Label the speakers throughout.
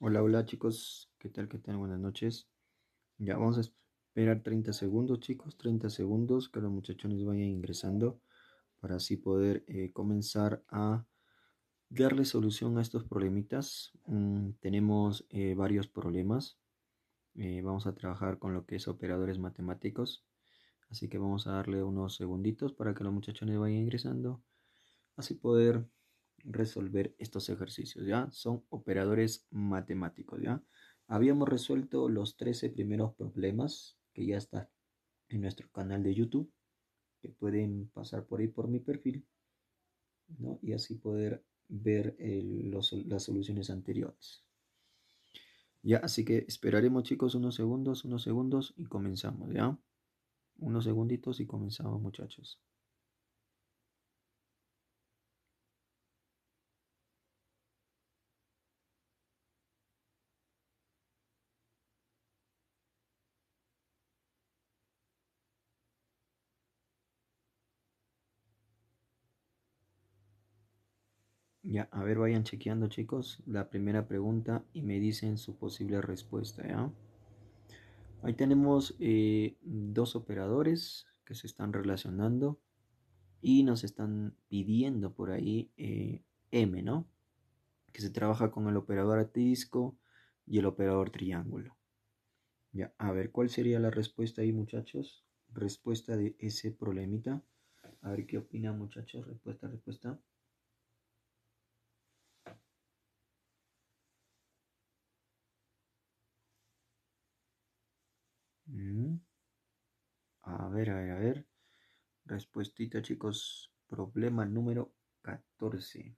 Speaker 1: Hola, hola chicos, ¿qué tal? ¿Qué tal? Buenas noches. Ya vamos a esperar 30 segundos chicos, 30 segundos que los muchachones vayan ingresando para así poder eh, comenzar a darle solución a estos problemitas. Mm, tenemos eh, varios problemas. Eh, vamos a trabajar con lo que es operadores matemáticos. Así que vamos a darle unos segunditos para que los muchachones vayan ingresando. Así poder resolver estos ejercicios, ¿ya? Son operadores matemáticos, ¿ya? Habíamos resuelto los 13 primeros problemas que ya están en nuestro canal de YouTube, que pueden pasar por ahí por mi perfil, ¿no? Y así poder ver eh, las soluciones anteriores. Ya, así que esperaremos chicos unos segundos, unos segundos y comenzamos, ¿ya? Unos segunditos y comenzamos muchachos. a ver, vayan chequeando chicos la primera pregunta y me dicen su posible respuesta, ¿ya? Ahí tenemos eh, dos operadores que se están relacionando y nos están pidiendo por ahí eh, M, ¿no? Que se trabaja con el operador disco y el operador triángulo. Ya, a ver, ¿cuál sería la respuesta ahí, muchachos? Respuesta de ese problemita. A ver qué opina, muchachos. Respuesta, respuesta. A ver, a ver, a ver. Respuestita, chicos. Problema número 14.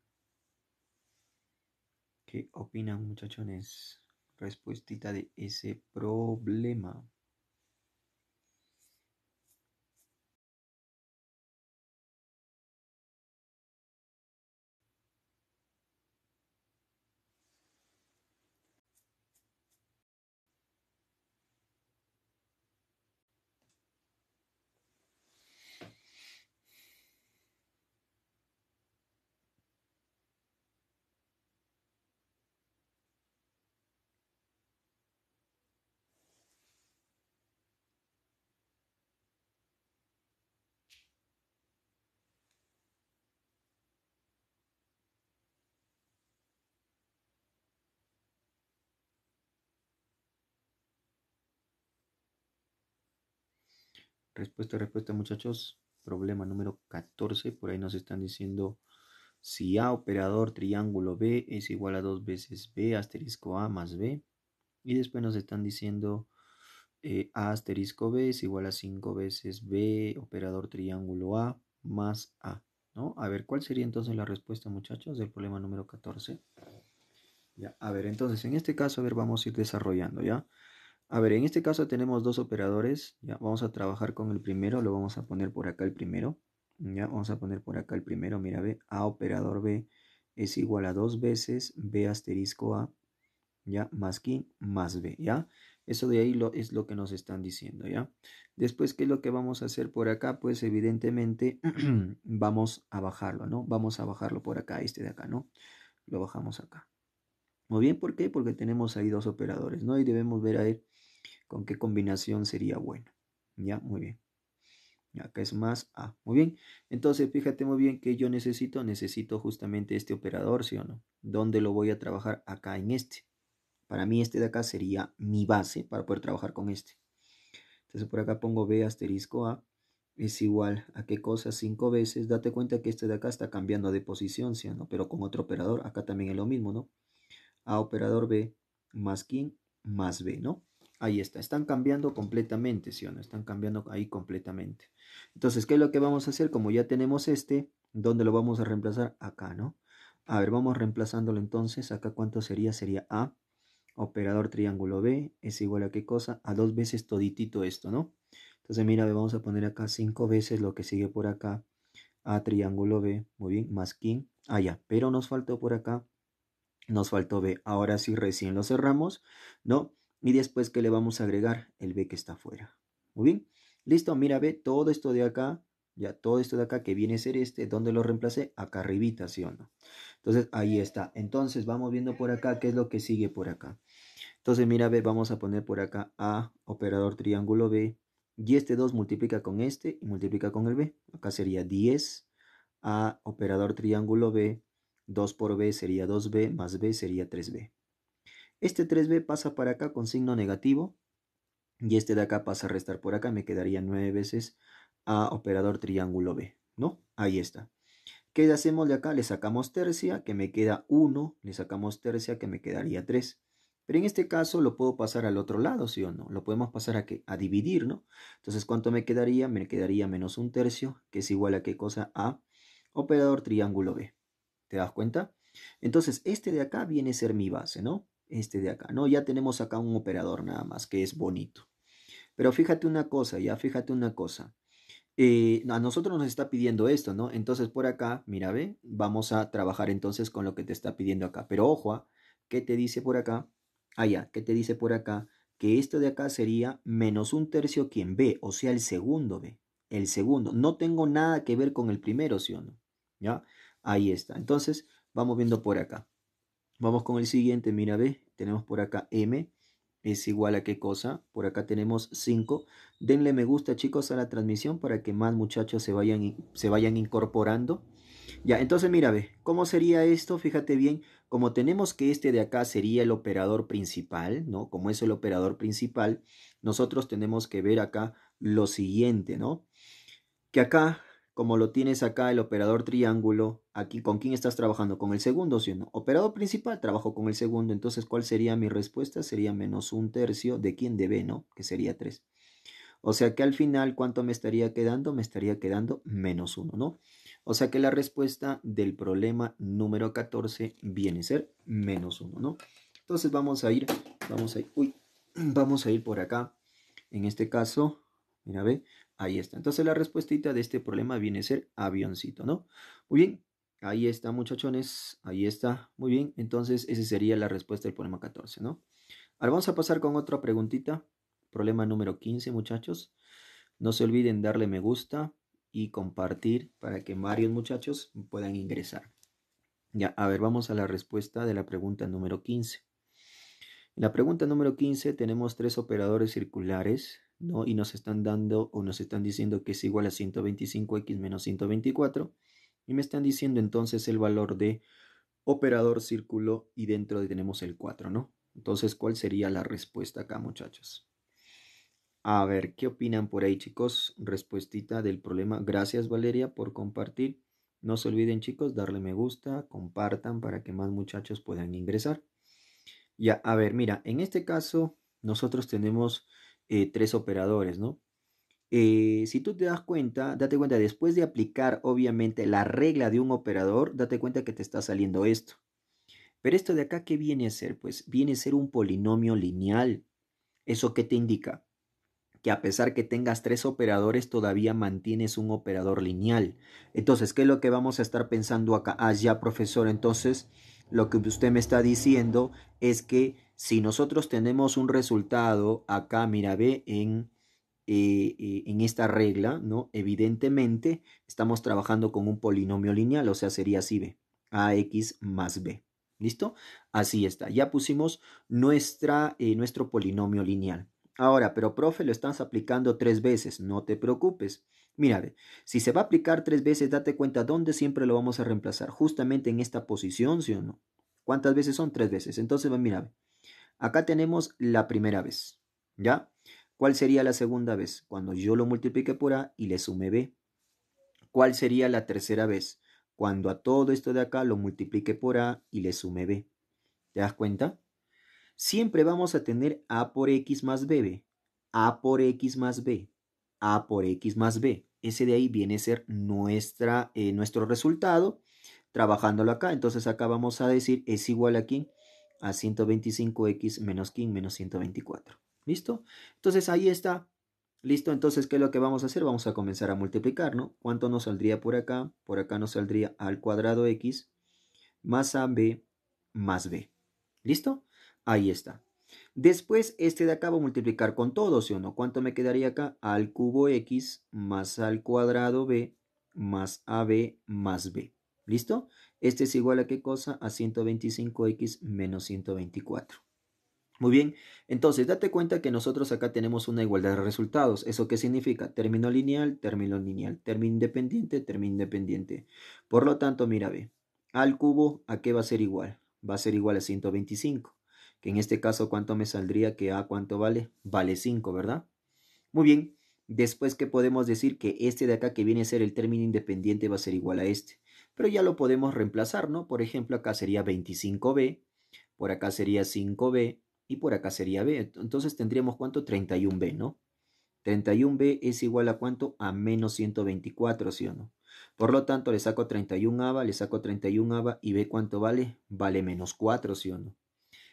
Speaker 1: ¿Qué opinan, muchachones? Respuestita de ese problema. Respuesta, respuesta, muchachos. Problema número 14. Por ahí nos están diciendo si A operador triángulo B es igual a dos veces B asterisco A más B. Y después nos están diciendo eh, A asterisco B es igual a 5 veces B operador triángulo A más A. ¿no? A ver, ¿cuál sería entonces la respuesta, muchachos, del problema número 14? Ya, a ver, entonces en este caso, a ver, vamos a ir desarrollando, ¿ya? A ver, en este caso tenemos dos operadores, ¿ya? Vamos a trabajar con el primero, lo vamos a poner por acá el primero, ¿ya? Vamos a poner por acá el primero, mira, ve, A operador B es igual a dos veces B asterisco A, ¿ya? Más Q más B, ¿ya? Eso de ahí lo, es lo que nos están diciendo, ¿ya? Después, ¿qué es lo que vamos a hacer por acá? Pues evidentemente vamos a bajarlo, ¿no? Vamos a bajarlo por acá, este de acá, ¿no? Lo bajamos acá. Muy bien, ¿por qué? Porque tenemos ahí dos operadores, ¿no? Y debemos ver a ver con qué combinación sería bueno. Ya, muy bien. Acá es más A. Ah, muy bien. Entonces, fíjate muy bien que yo necesito, necesito justamente este operador, ¿sí o no? ¿Dónde lo voy a trabajar? Acá en este. Para mí este de acá sería mi base para poder trabajar con este. Entonces por acá pongo B asterisco A. Es igual a qué cosa cinco veces. Date cuenta que este de acá está cambiando de posición, ¿sí o no? Pero con otro operador. Acá también es lo mismo, ¿no? A operador B más King más B, ¿no? Ahí está, están cambiando completamente, ¿sí o no? Están cambiando ahí completamente. Entonces, ¿qué es lo que vamos a hacer? Como ya tenemos este, ¿dónde lo vamos a reemplazar? Acá, ¿no? A ver, vamos reemplazándolo entonces. Acá, ¿cuánto sería? Sería A, operador triángulo B, es igual a qué cosa? A dos veces toditito esto, ¿no? Entonces, mira, vamos a poner acá cinco veces lo que sigue por acá. A triángulo B, muy bien, más King. Ah, ya, pero nos faltó por acá nos faltó B. Ahora sí recién lo cerramos, ¿no? Y después, ¿qué le vamos a agregar? El B que está afuera. Muy bien. Listo, mira, B, todo esto de acá, ya todo esto de acá que viene a ser este, ¿dónde lo reemplacé? Acá arribita, ¿sí o no? Entonces, ahí está. Entonces, vamos viendo por acá qué es lo que sigue por acá. Entonces, mira, B, vamos a poner por acá A, operador triángulo B, y este 2 multiplica con este y multiplica con el B. Acá sería 10, A, operador triángulo B, 2 por b sería 2b, más b sería 3b. Este 3b pasa para acá con signo negativo, y este de acá pasa a restar por acá, me quedaría 9 veces a operador triángulo b, ¿no? Ahí está. ¿Qué hacemos de acá? Le sacamos tercia, que me queda 1, le sacamos tercia, que me quedaría 3. Pero en este caso lo puedo pasar al otro lado, ¿sí o no? Lo podemos pasar a, a dividir, ¿no? Entonces, ¿cuánto me quedaría? Me quedaría menos un tercio, que es igual a qué cosa? A operador triángulo B. ¿Te das cuenta? Entonces, este de acá viene a ser mi base, ¿no? Este de acá, ¿no? Ya tenemos acá un operador nada más, que es bonito. Pero fíjate una cosa, ya fíjate una cosa. Eh, a nosotros nos está pidiendo esto, ¿no? Entonces, por acá, mira, ve, vamos a trabajar entonces con lo que te está pidiendo acá. Pero ojo, ¿ah? ¿qué te dice por acá? Ah, ya, ¿qué te dice por acá? Que esto de acá sería menos un tercio quien ve, o sea, el segundo ve. El segundo. No tengo nada que ver con el primero, ¿sí o no? ¿Ya? Ahí está. Entonces, vamos viendo por acá. Vamos con el siguiente, mira, ve, tenemos por acá M, es igual a qué cosa, por acá tenemos 5. Denle me gusta, chicos, a la transmisión para que más muchachos se vayan, se vayan incorporando. Ya, entonces mira, ve, ¿cómo sería esto? Fíjate bien, como tenemos que este de acá sería el operador principal, ¿no? Como es el operador principal, nosotros tenemos que ver acá lo siguiente, ¿no? Que acá como lo tienes acá el operador triángulo, aquí con quién estás trabajando, con el segundo, ¿sí o no? Operador principal, trabajo con el segundo, entonces ¿cuál sería mi respuesta? Sería menos un tercio de quién B, ¿no? Que sería 3. O sea que al final, ¿cuánto me estaría quedando? Me estaría quedando menos 1, ¿no? O sea que la respuesta del problema número 14 viene a ser menos 1, ¿no? Entonces vamos a ir, vamos a ir, uy, vamos a ir por acá. En este caso, mira, ve, Ahí está. Entonces la respuesta de este problema viene a ser avioncito, ¿no? Muy bien. Ahí está, muchachones. Ahí está. Muy bien. Entonces esa sería la respuesta del problema 14, ¿no? Ahora vamos a pasar con otra preguntita. Problema número 15, muchachos. No se olviden darle me gusta y compartir para que varios muchachos puedan ingresar. Ya, a ver, vamos a la respuesta de la pregunta número 15. En la pregunta número 15 tenemos tres operadores circulares ¿no? Y nos están dando o nos están diciendo que es igual a 125x menos 124. Y me están diciendo entonces el valor de operador círculo y dentro de tenemos el 4, ¿no? Entonces, ¿cuál sería la respuesta acá, muchachos? A ver, ¿qué opinan por ahí, chicos? Respuestita del problema. Gracias, Valeria, por compartir. No se olviden, chicos, darle me gusta, compartan para que más muchachos puedan ingresar. Ya, a ver, mira, en este caso nosotros tenemos eh, tres operadores, ¿no? Eh, si tú te das cuenta, date cuenta, después de aplicar obviamente la regla de un operador, date cuenta que te está saliendo esto. Pero esto de acá, ¿qué viene a ser? Pues viene a ser un polinomio lineal. ¿Eso qué te indica? Que a pesar que tengas tres operadores, todavía mantienes un operador lineal. Entonces, ¿qué es lo que vamos a estar pensando acá? Ah, ya, profesor, entonces lo que usted me está diciendo es que si nosotros tenemos un resultado acá, mira, B, en, eh, eh, en esta regla, ¿no? Evidentemente estamos trabajando con un polinomio lineal, o sea, sería así, B. ax más b. ¿Listo? Así está. Ya pusimos nuestra, eh, nuestro polinomio lineal. Ahora, pero profe, lo estás aplicando tres veces, no te preocupes. Mira, si se va a aplicar tres veces, date cuenta dónde siempre lo vamos a reemplazar. Justamente en esta posición, ¿sí o no? ¿Cuántas veces son? Tres veces. Entonces, mira, acá tenemos la primera vez, ¿ya? ¿Cuál sería la segunda vez? Cuando yo lo multiplique por A y le sume B. ¿Cuál sería la tercera vez? Cuando a todo esto de acá lo multiplique por A y le sume B. ¿Te das cuenta? Siempre vamos a tener A por X más B, A por X más B, A por X más B ese de ahí viene a ser nuestra, eh, nuestro resultado trabajándolo acá. Entonces acá vamos a decir es igual aquí a 125x menos 15 menos 124. ¿Listo? Entonces ahí está. ¿Listo? Entonces, ¿qué es lo que vamos a hacer? Vamos a comenzar a multiplicar, ¿no? ¿Cuánto nos saldría por acá? Por acá nos saldría al cuadrado x más a b más b. ¿Listo? Ahí está. Después, este de acá voy a multiplicar con todo, ¿sí o no? ¿Cuánto me quedaría acá? Al cubo x más al cuadrado b más ab más b. ¿Listo? Este es igual a qué cosa? A 125x menos 124. Muy bien, entonces date cuenta que nosotros acá tenemos una igualdad de resultados. ¿Eso qué significa? Término lineal, término lineal, término independiente, término independiente. Por lo tanto, mira, ve, al cubo, ¿a qué va a ser igual? Va a ser igual a 125. En este caso, ¿cuánto me saldría que A cuánto vale? Vale 5, ¿verdad? Muy bien. Después, que podemos decir? Que este de acá que viene a ser el término independiente va a ser igual a este. Pero ya lo podemos reemplazar, ¿no? Por ejemplo, acá sería 25B, por acá sería 5B y por acá sería B. Entonces tendríamos cuánto? 31B, ¿no? 31B es igual a cuánto? A menos 124, ¿sí o no? Por lo tanto, le saco 31 ABA, le saco 31 ABA y ve cuánto vale. Vale menos 4, ¿sí o no?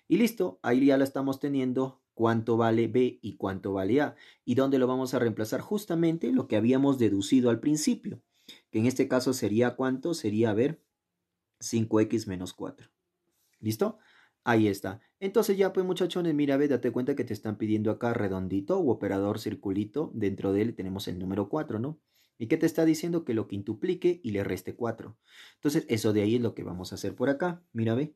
Speaker 1: Y listo, ahí ya la estamos teniendo cuánto vale B y cuánto vale A, y dónde lo vamos a reemplazar justamente lo que habíamos deducido al principio, que en este caso sería cuánto, sería, a ver, 5x menos 4. ¿Listo? Ahí está. Entonces ya pues muchachones, mira, ve, date cuenta que te están pidiendo acá redondito u operador circulito, dentro de él tenemos el número 4, ¿no? ¿Y qué te está diciendo? Que lo quintuplique y le reste 4. Entonces eso de ahí es lo que vamos a hacer por acá, mira, ve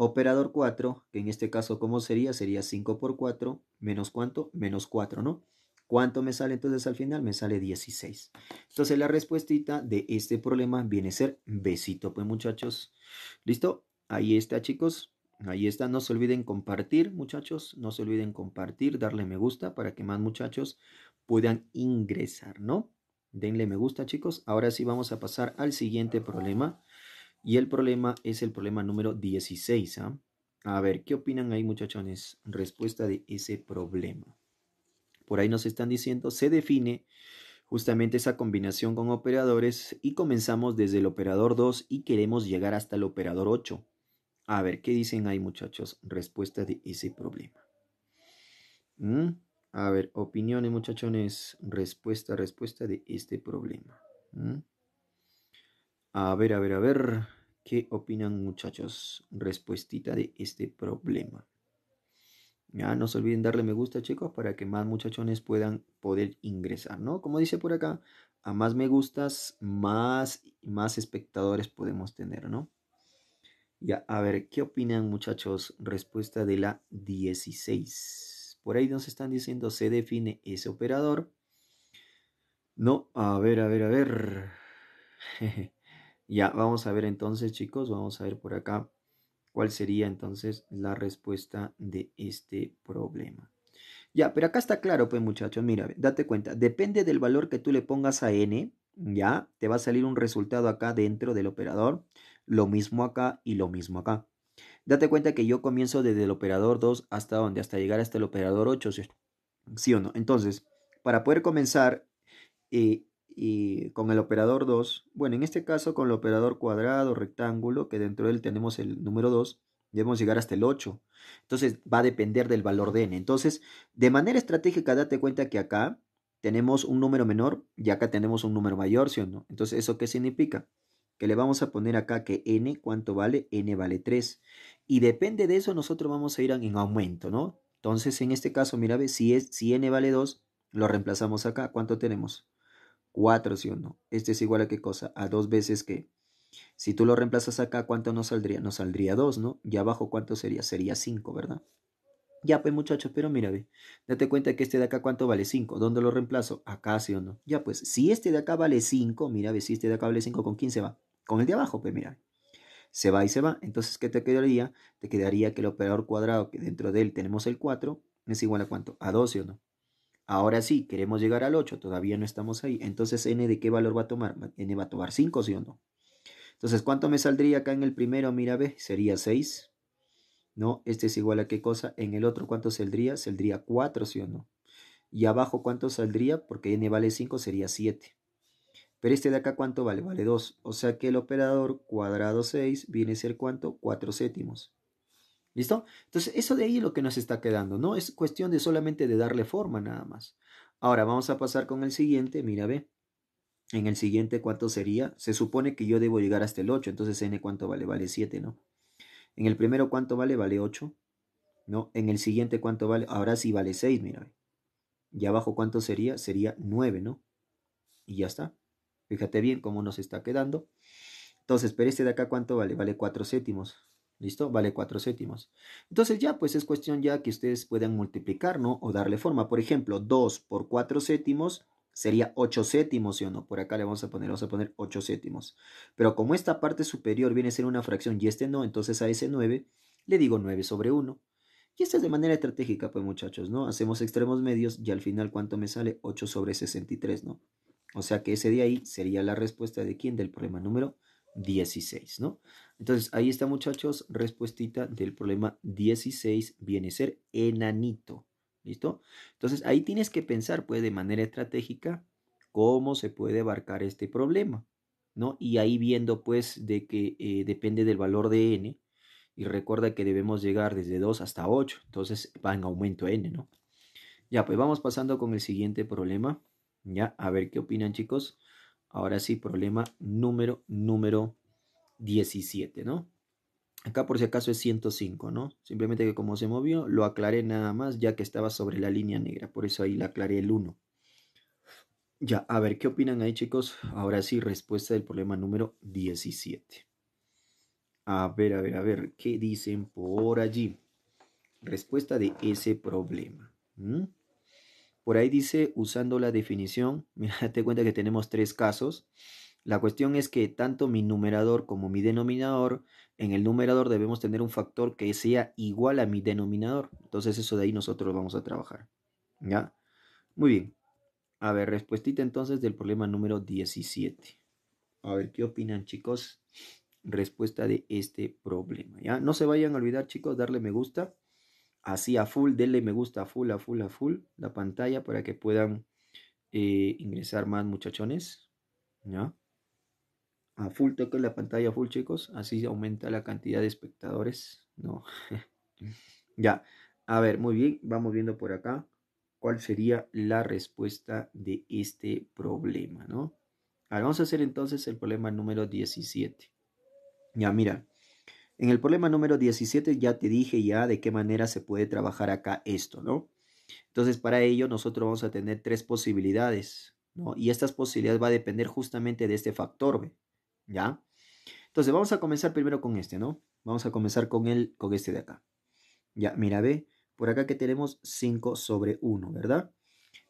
Speaker 1: operador 4, que en este caso, ¿cómo sería? Sería 5 por 4, menos cuánto, menos 4, ¿no? ¿Cuánto me sale entonces al final? Me sale 16. Entonces la respuesta de este problema viene a ser besito, pues muchachos. ¿Listo? Ahí está, chicos. Ahí está. No se olviden compartir, muchachos. No se olviden compartir, darle me gusta para que más muchachos puedan ingresar, ¿no? Denle me gusta, chicos. Ahora sí vamos a pasar al siguiente problema. Y el problema es el problema número 16. ¿ah? A ver, ¿qué opinan ahí muchachones? Respuesta de ese problema. Por ahí nos están diciendo, se define justamente esa combinación con operadores y comenzamos desde el operador 2 y queremos llegar hasta el operador 8. A ver, ¿qué dicen ahí muchachos? Respuesta de ese problema. ¿Mm? A ver, opiniones muchachones, respuesta, respuesta de este problema. ¿Mm? A ver, a ver, a ver, ¿qué opinan muchachos? Respuestita de este problema. Ya, no se olviden darle me gusta, chicos, para que más muchachones puedan poder ingresar, ¿no? Como dice por acá, a más me gustas, más, más espectadores podemos tener, ¿no? Ya, a ver, ¿qué opinan muchachos? Respuesta de la 16. Por ahí nos están diciendo, se define ese operador. No, a ver, a ver, a ver. Ya, vamos a ver entonces, chicos, vamos a ver por acá cuál sería entonces la respuesta de este problema. Ya, pero acá está claro, pues muchachos, mira, date cuenta, depende del valor que tú le pongas a n, ya, te va a salir un resultado acá dentro del operador, lo mismo acá y lo mismo acá. Date cuenta que yo comienzo desde el operador 2 hasta donde, hasta llegar hasta el operador 8, ¿sí, ¿Sí o no? Entonces, para poder comenzar, eh, y con el operador 2, bueno, en este caso con el operador cuadrado, rectángulo, que dentro de él tenemos el número 2, debemos llegar hasta el 8. Entonces va a depender del valor de n. Entonces, de manera estratégica, date cuenta que acá tenemos un número menor y acá tenemos un número mayor, ¿sí o no? Entonces, ¿eso qué significa? Que le vamos a poner acá que n, ¿cuánto vale? n vale 3. Y depende de eso, nosotros vamos a ir en aumento, ¿no? Entonces, en este caso, mira, si, es, si n vale 2, lo reemplazamos acá. ¿Cuánto tenemos? 4 si no? Este es igual a qué cosa? A dos veces que. Si tú lo reemplazas acá, ¿cuánto nos saldría? Nos saldría 2, ¿no? Y abajo, ¿cuánto sería? Sería 5, ¿verdad? Ya, pues muchachos, pero mira, ve, date cuenta que este de acá cuánto vale 5. ¿Dónde lo reemplazo? Acá, sí o no. Ya, pues, si este de acá vale 5, mira, ve, si este de acá vale 5, ¿con quién se va? Con el de abajo, pues mira. Se va y se va. Entonces, ¿qué te quedaría? Te quedaría que el operador cuadrado que dentro de él tenemos el 4 es igual a cuánto? A 2, o no? Ahora sí, queremos llegar al 8, todavía no estamos ahí. Entonces, ¿n de qué valor va a tomar? ¿n va a tomar 5, sí o no? Entonces, ¿cuánto me saldría acá en el primero? Mira, B, sería 6. ¿No? Este es igual a qué cosa. En el otro, ¿cuánto saldría? Saldría 4, sí o no. Y abajo, ¿cuánto saldría? Porque n vale 5, sería 7. Pero este de acá, ¿cuánto vale? Vale 2. O sea que el operador cuadrado 6 viene a ser ¿cuánto? 4 séptimos. ¿Listo? Entonces, eso de ahí es lo que nos está quedando, ¿no? Es cuestión de solamente de darle forma nada más. Ahora, vamos a pasar con el siguiente, mira, ve. En el siguiente, ¿cuánto sería? Se supone que yo debo llegar hasta el 8, entonces n cuánto vale? Vale 7, ¿no? En el primero, ¿cuánto vale? Vale 8, ¿no? En el siguiente, ¿cuánto vale? Ahora sí vale 6, mira, ve. Y abajo, ¿cuánto sería? Sería 9, ¿no? Y ya está. Fíjate bien cómo nos está quedando. Entonces, pero este de acá, ¿cuánto vale? Vale 4 séptimos. ¿Listo? Vale 4 séptimos. Entonces ya, pues es cuestión ya que ustedes puedan multiplicar, ¿no? O darle forma. Por ejemplo, 2 por 4 séptimos sería 8 séptimos, ¿sí o no? Por acá le vamos a poner, vamos a poner 8 séptimos. Pero como esta parte superior viene a ser una fracción y este no, entonces a ese 9 le digo 9 sobre 1. Y esta es de manera estratégica, pues muchachos, ¿no? Hacemos extremos medios y al final, ¿cuánto me sale? 8 sobre 63, ¿no? O sea que ese de ahí sería la respuesta de quién del problema número 16, ¿no? Entonces, ahí está, muchachos, respuestita del problema 16 viene a ser enanito, ¿listo? Entonces, ahí tienes que pensar, pues, de manera estratégica, cómo se puede abarcar este problema, ¿no? Y ahí viendo, pues, de que eh, depende del valor de n, y recuerda que debemos llegar desde 2 hasta 8, entonces va en aumento n, ¿no? Ya, pues vamos pasando con el siguiente problema, ya, a ver qué opinan, chicos. Ahora sí, problema número, número 17, ¿no? Acá por si acaso es 105, ¿no? Simplemente que como se movió, lo aclaré nada más ya que estaba sobre la línea negra. Por eso ahí la aclaré el 1. Ya, a ver, ¿qué opinan ahí chicos? Ahora sí, respuesta del problema número 17. A ver, a ver, a ver, ¿qué dicen por allí? Respuesta de ese problema. Por ahí dice, usando la definición, mira, date cuenta que tenemos tres casos. La cuestión es que tanto mi numerador como mi denominador, en el numerador debemos tener un factor que sea igual a mi denominador. Entonces eso de ahí nosotros vamos a trabajar. ¿Ya? Muy bien. A ver, respuestita entonces del problema número 17. A ver, ¿qué opinan chicos? Respuesta de este problema. ¿Ya? No se vayan a olvidar chicos, darle me gusta así a full, denle me gusta a full, a full, a full la pantalla para que puedan eh, ingresar más muchachones. ¿Ya? A full toquen la pantalla, full chicos, así aumenta la cantidad de espectadores. No. ya, a ver, muy bien, vamos viendo por acá cuál sería la respuesta de este problema, ¿no? Ahora vamos a hacer entonces el problema número 17. Ya, mira, en el problema número 17 ya te dije ya de qué manera se puede trabajar acá esto, ¿no? Entonces, para ello nosotros vamos a tener tres posibilidades, ¿no? Y estas posibilidades va a depender justamente de este factor B, ¿ya? Entonces, vamos a comenzar primero con este, ¿no? Vamos a comenzar con el con este de acá. Ya, mira, ve, por acá que tenemos 5 sobre 1, ¿verdad?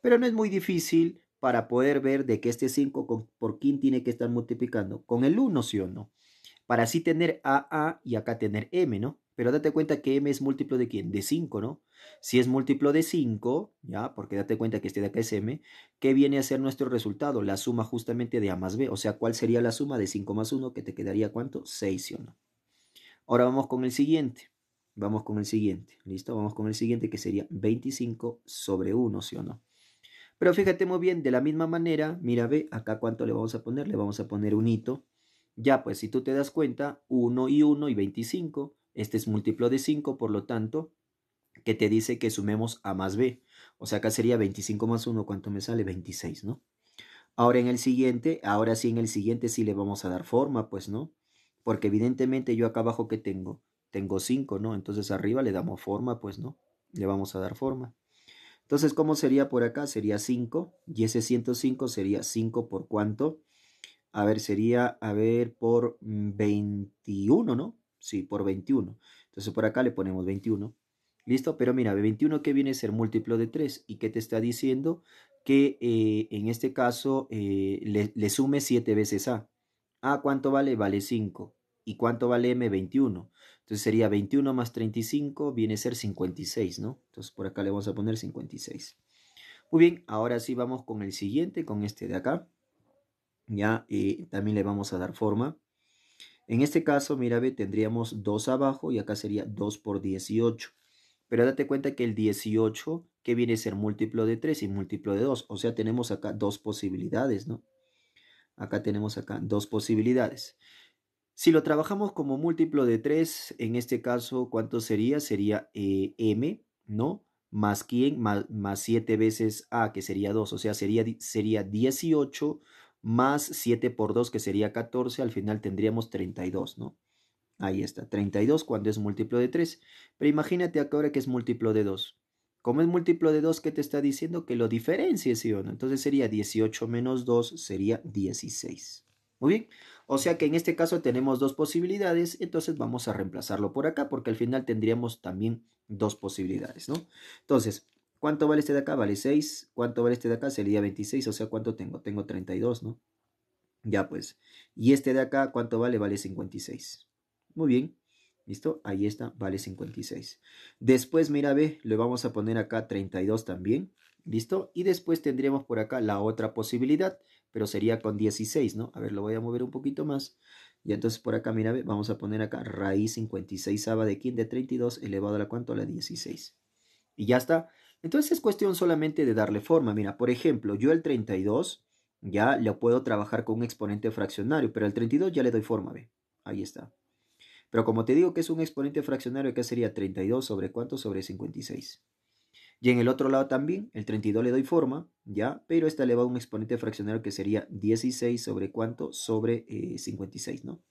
Speaker 1: Pero no es muy difícil para poder ver de que este 5 por quién tiene que estar multiplicando, con el 1, ¿sí o no? para así tener AA y acá tener M, ¿no? Pero date cuenta que M es múltiplo de quién? De 5, ¿no? Si es múltiplo de 5, ya, porque date cuenta que este de acá es M, ¿qué viene a ser nuestro resultado? La suma justamente de A más B, o sea, ¿cuál sería la suma de 5 más 1? Que te quedaría cuánto? 6, ¿sí o no? Ahora vamos con el siguiente. Vamos con el siguiente, ¿listo? Vamos con el siguiente que sería 25 sobre 1, ¿sí o no? Pero fíjate muy bien, de la misma manera, mira, ve, acá cuánto le vamos a poner, le vamos a poner un hito, ya pues, si tú te das cuenta, 1 y 1 y 25, este es múltiplo de 5, por lo tanto, que te dice que sumemos a más b. O sea, acá sería 25 más 1, ¿cuánto me sale? 26, ¿no? Ahora en el siguiente, ahora sí en el siguiente sí le vamos a dar forma, pues, ¿no? Porque evidentemente yo acá abajo que tengo, tengo 5, ¿no? Entonces arriba le damos forma, pues, ¿no? Le vamos a dar forma. Entonces, ¿cómo sería por acá? Sería 5 y ese 105 sería 5 por cuánto? A ver, sería, a ver, por 21, mm, ¿no? Sí, por 21. Entonces por acá le ponemos 21. ¿Listo? Pero mira, 21 que viene a ser múltiplo de 3. ¿Y qué te está diciendo? Que eh, en este caso eh, le, le, sume 7 veces A. ¿A ah, cuánto vale? Vale 5. ¿Y cuánto vale M? 21. Entonces sería 21 más 35 viene a ser 56, ¿no? Entonces por acá le vamos a poner 56. Muy bien, ahora sí vamos con el siguiente, con este de acá ya y también le vamos a dar forma. En este caso, mira, ve, tendríamos 2 abajo y acá sería 2 por 18. Pero date cuenta que el 18, que viene a ser múltiplo de 3 y múltiplo de 2. O sea, tenemos acá dos posibilidades, ¿no? Acá tenemos acá dos posibilidades. Si lo trabajamos como múltiplo de 3, en este caso, ¿cuánto sería? Sería eh, m, ¿no? Más quién, más, más 7 veces a, que sería 2. O sea, sería, sería 18 más 7 por 2, que sería 14, al final tendríamos 32, ¿no? Ahí está, 32 cuando es múltiplo de 3. Pero imagínate acá ahora que es múltiplo de 2. Como es múltiplo de 2, ¿qué te está diciendo? Que lo diferencie ¿sí o no? Entonces sería 18 menos 2, sería 16. Muy bien, o sea que en este caso tenemos dos posibilidades, entonces vamos a reemplazarlo por acá, porque al final tendríamos también dos posibilidades, ¿no? Entonces, ¿Cuánto vale este de acá? Vale 6. ¿Cuánto vale este de acá? Sería 26. O sea, ¿cuánto tengo? Tengo 32, ¿no? Ya pues. Y este de acá, ¿cuánto vale? Vale 56. Muy bien. ¿Listo? Ahí está, vale 56. Después, mira, ve, le vamos a poner acá 32 también. ¿Listo? Y después tendríamos por acá la otra posibilidad, pero sería con 16, ¿no? A ver, lo voy a mover un poquito más. Y entonces por acá, mira, ve, vamos a poner acá raíz 56 de quién? De 32 elevado a la cuánto? A la 16. Y ya está. Entonces es cuestión solamente de darle forma. Mira, por ejemplo, yo el 32 ya lo puedo trabajar con un exponente fraccionario, pero el 32 ya le doy forma, ve. Ahí está. Pero como te digo que es un exponente fraccionario, acá sería 32 sobre cuánto? Sobre 56. Y en el otro lado también, el 32 le doy forma, ¿ya? Pero esta le va a un exponente fraccionario que sería 16 sobre cuánto? Sobre 56, eh, ¿no?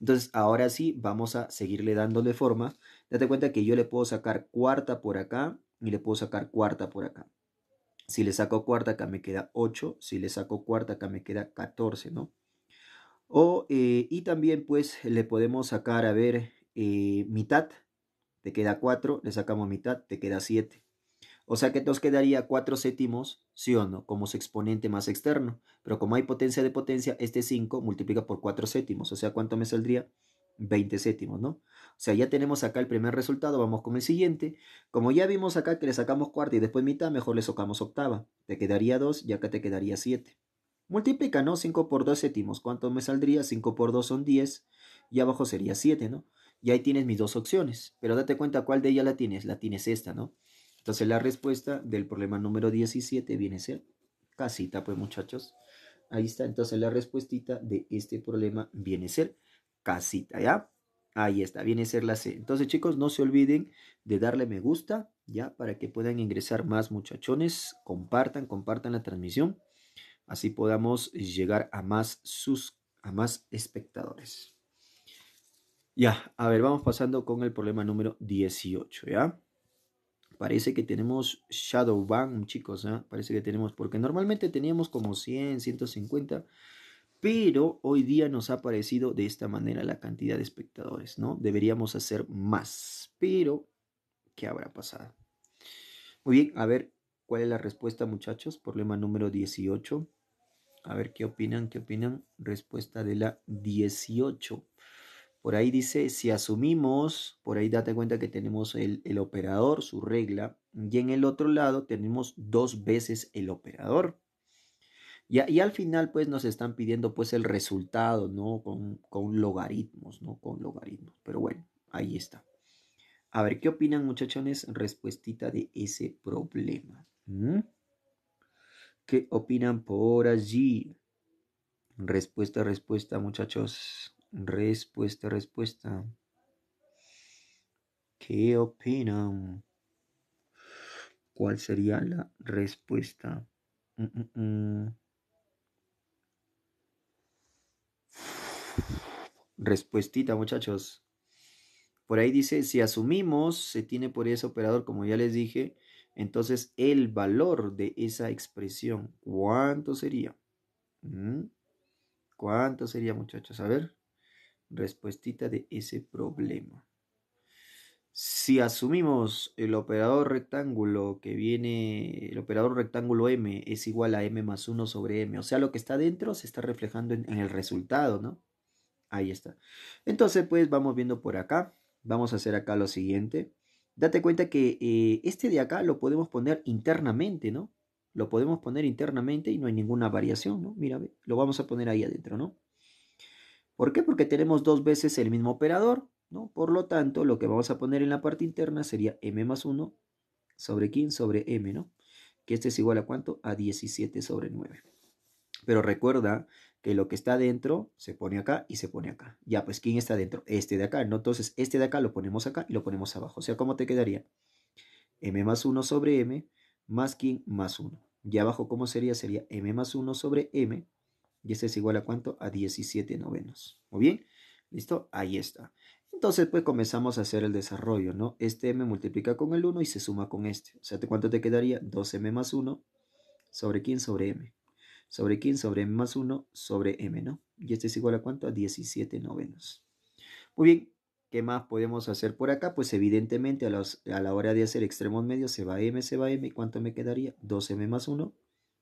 Speaker 1: Entonces, ahora sí, vamos a seguirle dándole forma. Date cuenta que yo le puedo sacar cuarta por acá, y le puedo sacar cuarta por acá. Si le saco cuarta acá me queda 8, si le saco cuarta acá me queda 14, ¿no? O, eh, y también pues le podemos sacar, a ver, eh, mitad, te queda 4, le sacamos mitad, te queda 7. O sea que nos quedaría 4 séptimos, sí o no, como su exponente más externo. Pero como hay potencia de potencia, este 5 multiplica por 4 séptimos. O sea, ¿cuánto me saldría? 20 séptimos, ¿no? O sea, ya tenemos acá el primer resultado, vamos con el siguiente. Como ya vimos acá que le sacamos cuarta y después mitad, mejor le sacamos octava. Te quedaría 2 y acá te quedaría 7. Multiplica, ¿no? 5 por 2 séptimos. ¿Cuánto me saldría? 5 por 2 son 10 y abajo sería 7, ¿no? Y ahí tienes mis dos opciones. Pero date cuenta cuál de ellas la tienes. La tienes esta, ¿no? Entonces la respuesta del problema número 17 viene a ser casita, pues muchachos. Ahí está. Entonces la respuestita de este problema viene a ser casita, ¿ya? Ahí está, viene a ser la C. Entonces, chicos, no se olviden de darle me gusta, ¿ya? Para que puedan ingresar más muchachones. Compartan, compartan la transmisión. Así podamos llegar a más, sus, a más espectadores. Ya, a ver, vamos pasando con el problema número 18, ¿ya? Parece que tenemos Shadow Bang, chicos, ¿ya? ¿ah? Parece que tenemos, porque normalmente teníamos como 100, 150, pero hoy día nos ha parecido de esta manera la cantidad de espectadores, ¿no? Deberíamos hacer más, pero ¿qué habrá pasado? Muy bien, a ver cuál es la respuesta, muchachos. Problema número 18. A ver qué opinan, qué opinan. Respuesta de la 18. Por ahí dice, si asumimos, por ahí date cuenta que tenemos el, el operador, su regla, y en el otro lado tenemos dos veces el operador. Y, al final, pues, nos están pidiendo, pues, el resultado, ¿no? Con, logaritmos, ¿no? Con logaritmos. Pero bueno, ahí está. A ver, ¿qué opinan, muchachones? Respuestita de ese problema. ¿Qué opinan por allí? Respuesta, respuesta, muchachos. Respuesta, respuesta. ¿Qué opinan? ¿Cuál sería la respuesta? Mm, mm, mm. respuestita, muchachos. Por ahí dice, si asumimos, se tiene por ese operador, como ya les dije, entonces el valor de esa expresión, ¿cuánto sería? ¿Mm? ¿Cuánto sería, muchachos? A ver, respuestita de ese problema. Si asumimos el operador rectángulo que viene, el operador rectángulo m es igual a m más 1 sobre m, o sea, lo que está dentro se está reflejando en, en el resultado, ¿no? Ahí está. Entonces, pues vamos viendo por acá. Vamos a hacer acá lo siguiente. Date cuenta que eh, este de acá lo podemos poner internamente, ¿no? Lo podemos poner internamente y no hay ninguna variación, ¿no? Mira, lo vamos a poner ahí adentro, ¿no? ¿Por qué? Porque tenemos dos veces el mismo operador, ¿no? Por lo tanto, lo que vamos a poner en la parte interna sería m más 1 sobre 15 sobre m, ¿no? Que este es igual a cuánto? A 17 sobre 9. Pero recuerda que lo que está dentro se pone acá y se pone acá. Ya, pues, ¿quién está dentro? Este de acá, ¿no? Entonces, este de acá lo ponemos acá y lo ponemos abajo. O sea, ¿cómo te quedaría? m más 1 sobre m más quién más 1. Y abajo, ¿cómo sería? Sería m más 1 sobre m. Y ese es igual a cuánto? A 17 novenos. ¿Muy bien? ¿Listo? Ahí está. Entonces, pues comenzamos a hacer el desarrollo, ¿no? Este m multiplica con el 1 y se suma con este. O sea, ¿cuánto te quedaría? 2m más 1 sobre quién sobre m sobre quién? sobre m más 1 sobre m, ¿no? Y este es igual a cuánto? A 17 novenos. Muy bien, ¿qué más podemos hacer por acá? Pues evidentemente a, a la hora de hacer extremos medios se va m, se va m, ¿y cuánto me quedaría? 2m más 1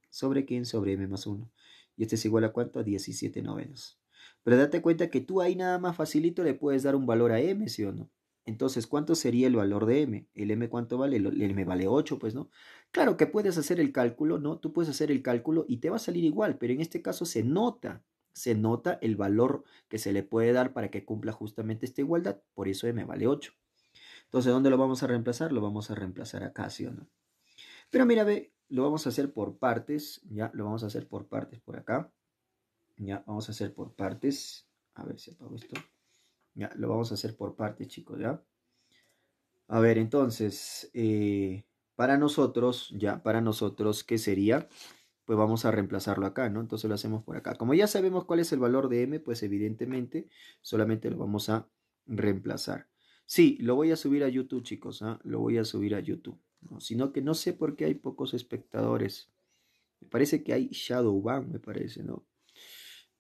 Speaker 1: sobre quién? sobre m más 1. Y este es igual a cuánto? A 17 novenos. Pero date cuenta que tú ahí nada más facilito le puedes dar un valor a m, ¿sí o no? Entonces, ¿cuánto sería el valor de m? ¿El m cuánto vale? El m vale 8, pues, ¿no? Claro que puedes hacer el cálculo, ¿no? Tú puedes hacer el cálculo y te va a salir igual, pero en este caso se nota, se nota el valor que se le puede dar para que cumpla justamente esta igualdad, por eso m vale 8. Entonces, ¿dónde lo vamos a reemplazar? Lo vamos a reemplazar acá, ¿sí o no? Pero mira, ve, lo vamos a hacer por partes, ya, lo vamos a hacer por partes por acá. Ya, vamos a hacer por partes. A ver si apago esto. Ya, lo vamos a hacer por parte, chicos, ¿ya? A ver, entonces, eh, para nosotros, ya, para nosotros, ¿qué sería? Pues vamos a reemplazarlo acá, ¿no? Entonces lo hacemos por acá. Como ya sabemos cuál es el valor de m, pues evidentemente solamente lo vamos a reemplazar. Sí, lo voy a subir a YouTube, chicos, ¿ah? lo voy a subir a YouTube. ¿no? Sino que no sé por qué hay pocos espectadores. Me parece que hay Shadowban, me parece, ¿no?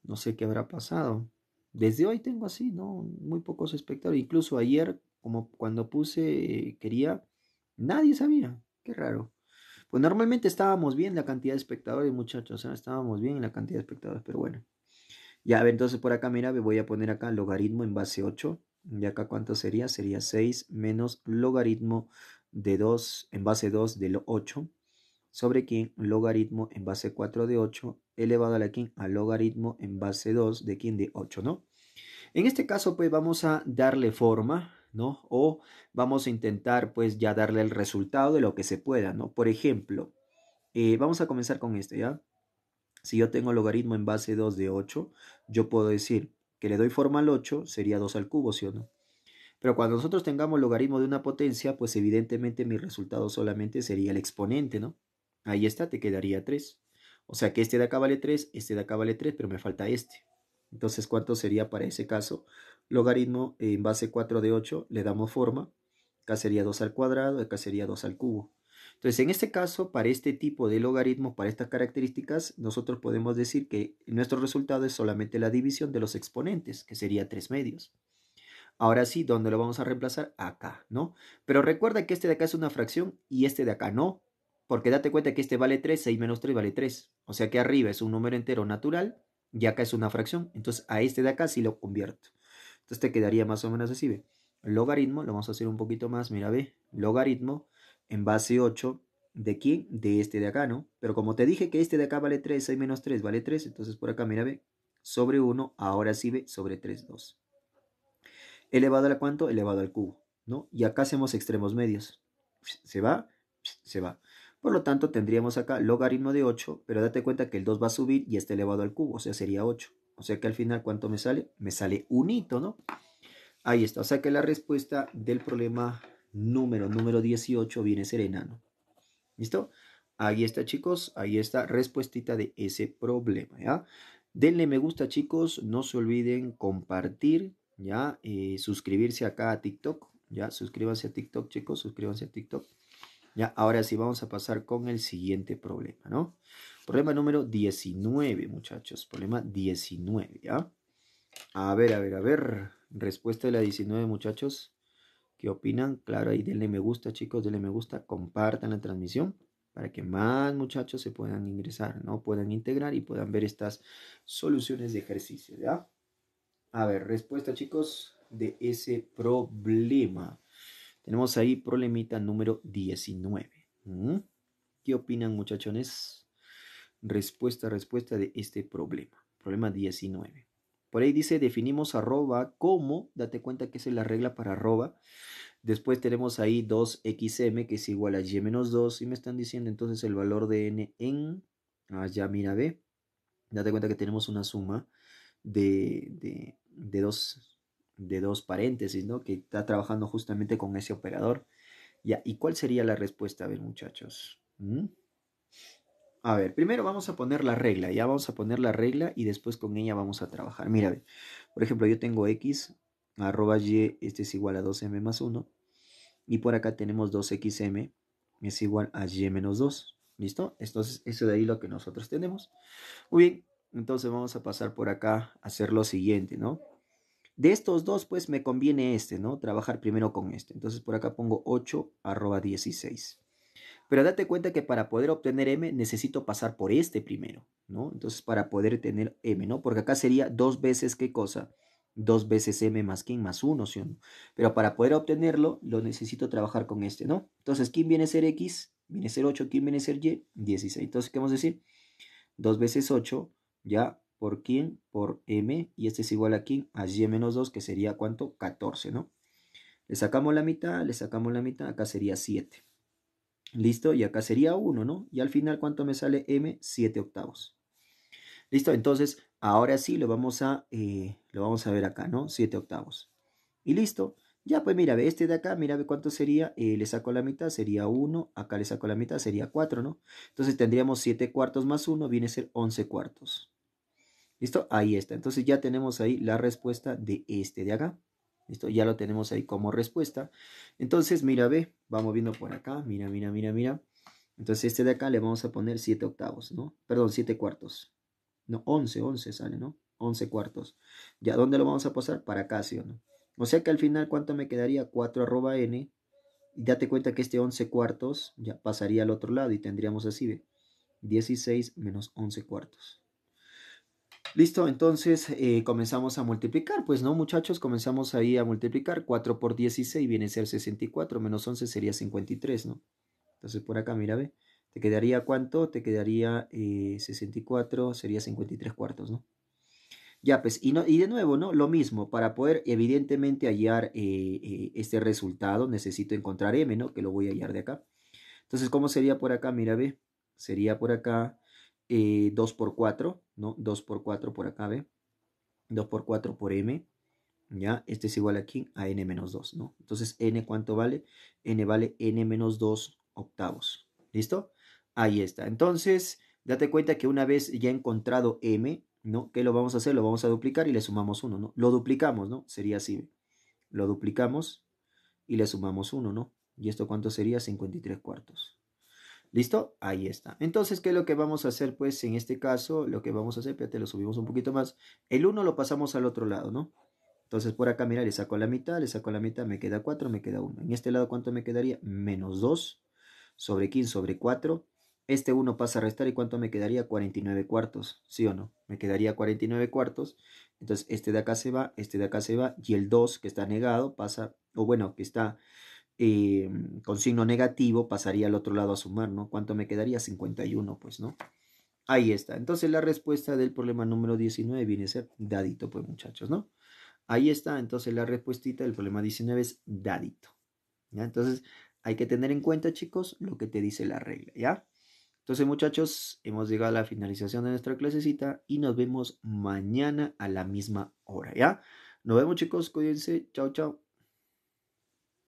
Speaker 1: No sé qué habrá pasado desde hoy tengo así, ¿no? Muy pocos espectadores. Incluso ayer, como cuando puse eh, quería, nadie sabía. Qué raro. Pues normalmente estábamos bien la cantidad de espectadores, muchachos. sea, Estábamos bien la cantidad de espectadores, pero bueno. Ya, a ver, entonces por acá, mira, me voy a poner acá logaritmo en base 8. ¿Y acá cuánto sería? Sería 6 menos logaritmo de 2 en base 2 de 8. ¿Sobre quién? Logaritmo en base 4 de 8 elevado a la al logaritmo en base 2 de quién de 8, ¿no? En este caso, pues vamos a darle forma, ¿no? O vamos a intentar, pues ya darle el resultado de lo que se pueda, ¿no? Por ejemplo, eh, vamos a comenzar con este, ¿ya? Si yo tengo logaritmo en base 2 de 8, yo puedo decir que le doy forma al 8, sería 2 al cubo, ¿sí o no? Pero cuando nosotros tengamos logaritmo de una potencia, pues evidentemente mi resultado solamente sería el exponente, ¿no? Ahí está, te quedaría 3. O sea que este de acá vale 3, este de acá vale 3, pero me falta este. Entonces, ¿cuánto sería para ese caso? Logaritmo eh, en base 4 de 8, le damos forma. Acá sería 2 al cuadrado, acá sería 2 al cubo. Entonces, en este caso, para este tipo de logaritmos, para estas características, nosotros podemos decir que nuestro resultado es solamente la división de los exponentes, que sería 3 medios. Ahora sí, ¿dónde lo vamos a reemplazar? Acá, ¿no? Pero recuerda que este de acá es una fracción y este de acá no. Porque date cuenta que este vale 3, 6 menos 3 vale 3. O sea que arriba es un número entero natural y acá es una fracción. Entonces a este de acá sí lo convierto. Entonces te quedaría más o menos así, ¿ve? Logaritmo, lo vamos a hacer un poquito más, mira, ve. Logaritmo en base 8, ¿de quién? De este de acá, ¿no? Pero como te dije que este de acá vale 3, 6 menos 3 vale 3, entonces por acá, mira, ve. Sobre 1, ahora sí ve, sobre 3, 2. ¿Elevado a cuánto? Elevado al cubo, ¿no? Y acá hacemos extremos medios. Se va, se va. Por lo tanto, tendríamos acá logaritmo de 8, pero date cuenta que el 2 va a subir y está elevado al cubo, o sea, sería 8. O sea que al final, ¿cuánto me sale? Me sale un hito, ¿no? Ahí está, o sea que la respuesta del problema número, número 18 viene ser enano. ¿Listo? Ahí está, chicos, ahí está respuestita de ese problema, ¿ya? Denle me gusta, chicos, no se olviden compartir, ¿ya? Eh, suscribirse acá a TikTok, ¿ya? Suscríbanse a TikTok, chicos, suscríbanse a TikTok. Ya, ahora sí vamos a pasar con el siguiente problema, ¿no? Problema número 19, muchachos. Problema 19, ¿ya? A ver, a ver, a ver. Respuesta de la 19, muchachos. ¿Qué opinan? Claro, ahí denle me gusta, chicos, denle me gusta, compartan la transmisión para que más muchachos se puedan ingresar, ¿no? Puedan integrar y puedan ver estas soluciones de ejercicio, ¿ya? A ver, respuesta, chicos, de ese problema. Tenemos ahí problemita número 19. ¿Mm? ¿Qué opinan muchachones? Respuesta, respuesta de este problema. Problema 19. Por ahí dice, definimos arroba como, date cuenta que esa es la regla para arroba. Después tenemos ahí 2xm que es igual a y menos 2 y me están diciendo entonces el valor de n en, allá ah, mira, B. date cuenta que tenemos una suma de, 2 de dos de dos paréntesis, ¿no? Que está trabajando justamente con ese operador. ¿y cuál sería la respuesta? A ver, muchachos. ¿Mm? A ver, primero vamos a poner la regla, ya vamos a poner la regla y después con ella vamos a trabajar. Mira, por ejemplo, yo tengo x, arroba y, este es igual a 2m más 1, y por acá tenemos 2xm, es igual a y menos 2, ¿listo? Entonces, eso de ahí lo que nosotros tenemos. Muy bien, entonces vamos a pasar por acá a hacer lo siguiente, ¿no? De estos dos, pues me conviene este, ¿no? Trabajar primero con este. Entonces por acá pongo 8 arroba 16. Pero date cuenta que para poder obtener m necesito pasar por este primero, ¿no? Entonces para poder tener m, ¿no? Porque acá sería dos veces qué cosa. Dos veces m más quién más 1, ¿sí o no? Pero para poder obtenerlo, lo necesito trabajar con este, ¿no? Entonces, ¿quién viene a ser x? Viene a ser 8, ¿quién viene a ser y? 16. Entonces, ¿qué vamos a decir? Dos veces 8, ya por quién, por m, y este es igual a quién, a y menos 2, que sería cuánto, 14, ¿no? Le sacamos la mitad, le sacamos la mitad, acá sería 7. ¿Listo? Y acá sería 1, ¿no? Y al final, ¿cuánto me sale m? 7 octavos. ¿Listo? Entonces, ahora sí lo vamos a, eh, lo vamos a ver acá, ¿no? 7 octavos. Y listo. Ya, pues mira, ve este de acá, mira, ve cuánto sería, eh, le saco la mitad, sería 1, acá le saco la mitad, sería 4, ¿no? Entonces tendríamos 7 cuartos más 1, viene a ser 11 cuartos. ¿Listo? Ahí está. Entonces ya tenemos ahí la respuesta de este de acá. ¿Listo? Ya lo tenemos ahí como respuesta. Entonces, mira, ve, vamos viendo por acá. Mira, mira, mira, mira. Entonces este de acá le vamos a poner 7 octavos, ¿no? Perdón, 7 cuartos. No, 11, 11 sale, ¿no? 11 cuartos. ¿Ya dónde lo vamos a pasar? Para acá, ¿sí o no? O sea que al final, ¿cuánto me quedaría? 4 arroba n. Y date cuenta que este 11 cuartos ya pasaría al otro lado y tendríamos así, ¿ve? 16 menos 11 cuartos. Listo, entonces eh, comenzamos a multiplicar, pues no muchachos, comenzamos ahí a multiplicar, 4 por 16 viene a ser 64, menos 11 sería 53, ¿no? Entonces por acá, mira, ve, te quedaría cuánto, te quedaría 64, eh, sería 53 cuartos, ¿no? Ya, pues, y, y de nuevo, ¿no? Lo mismo, para poder evidentemente hallar eh, este resultado necesito encontrar m, ¿no? Que lo voy a hallar de acá. Entonces, ¿cómo sería por acá? Mira, ve, sería por acá 2 eh, por 4, ¿no? 2 por 4 por acá, ¿ve? 2 por 4 por m, ¿ya? Este es igual aquí a n menos 2, ¿no? Entonces, n cuánto vale? n vale n menos 2 octavos, ¿listo? Ahí está. Entonces, date cuenta que una vez ya encontrado m, ¿no? ¿Qué lo vamos a hacer? Lo vamos a duplicar y le sumamos 1, ¿no? Lo duplicamos, ¿no? Sería así. Lo duplicamos y le sumamos 1, ¿no? ¿Y esto cuánto sería? 53 cuartos. ¿Listo? Ahí está. Entonces, ¿qué es lo que vamos a hacer? Pues en este caso, lo que vamos a hacer, fíjate, lo subimos un poquito más. El 1 lo pasamos al otro lado, ¿no? Entonces, por acá, mira, le saco la mitad, le saco la mitad, me queda 4, me queda 1. En este lado, ¿cuánto me quedaría? Menos 2 sobre 15 sobre 4. Este 1 pasa a restar y ¿cuánto me quedaría? 49 cuartos, ¿sí o no? Me quedaría 49 cuartos. Entonces, este de acá se va, este de acá se va y el 2 que está negado pasa, o bueno, que está eh, con signo negativo, pasaría al otro lado a sumar, ¿no? ¿Cuánto me quedaría? 51, pues, ¿no? Ahí está. Entonces la respuesta del problema número 19 viene a ser dadito, pues muchachos, ¿no? Ahí está. Entonces la respuestita del problema 19 es dadito. ¿ya? Entonces hay que tener en cuenta, chicos, lo que te dice la regla, ¿ya? Entonces muchachos, hemos llegado a la finalización de nuestra clasecita y nos vemos mañana a la misma hora, ¿ya? Nos vemos chicos, cuídense, chao, chao.